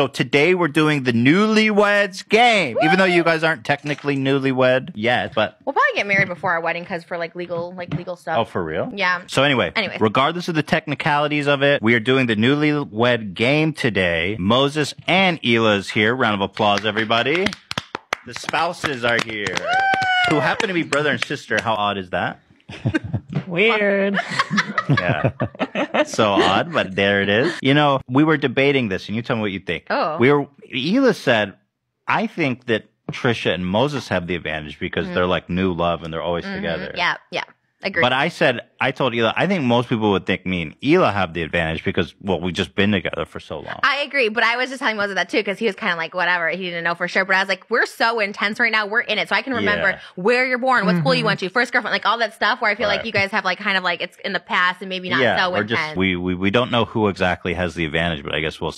So today we're doing the newlyweds game, Woo! even though you guys aren't technically newlywed yet, but we'll probably get married before our wedding because for like legal, like legal stuff. Oh, for real? Yeah. So anyway, anyway, regardless of the technicalities of it, we are doing the newlywed game today. Moses and Ela's here. Round of applause, everybody. The spouses are here, Woo! who happen to be brother and sister. How odd is that? Weird. yeah. so odd, but there it is. You know, we were debating this, and you tell me what you think. Oh, we were. Hila said, "I think that Trisha and Moses have the advantage because mm. they're like new love and they're always mm-hmm. together." Yeah, yeah. Agreed. But I said, I told Ela, I think most people would think me and Ela have the advantage because, well, we've just been together for so long. I agree, but I was just telling Moses that too because he was kind of like, whatever, he didn't know for sure. But I was like, we're so intense right now, we're in it. So I can remember yeah. where you're born, what mm-hmm. school you mm-hmm. went to, first girlfriend, like all that stuff where I feel right. like you guys have like kind of like it's in the past and maybe not yeah, so intense. Just, we, we, we don't know who exactly has the advantage, but I guess we'll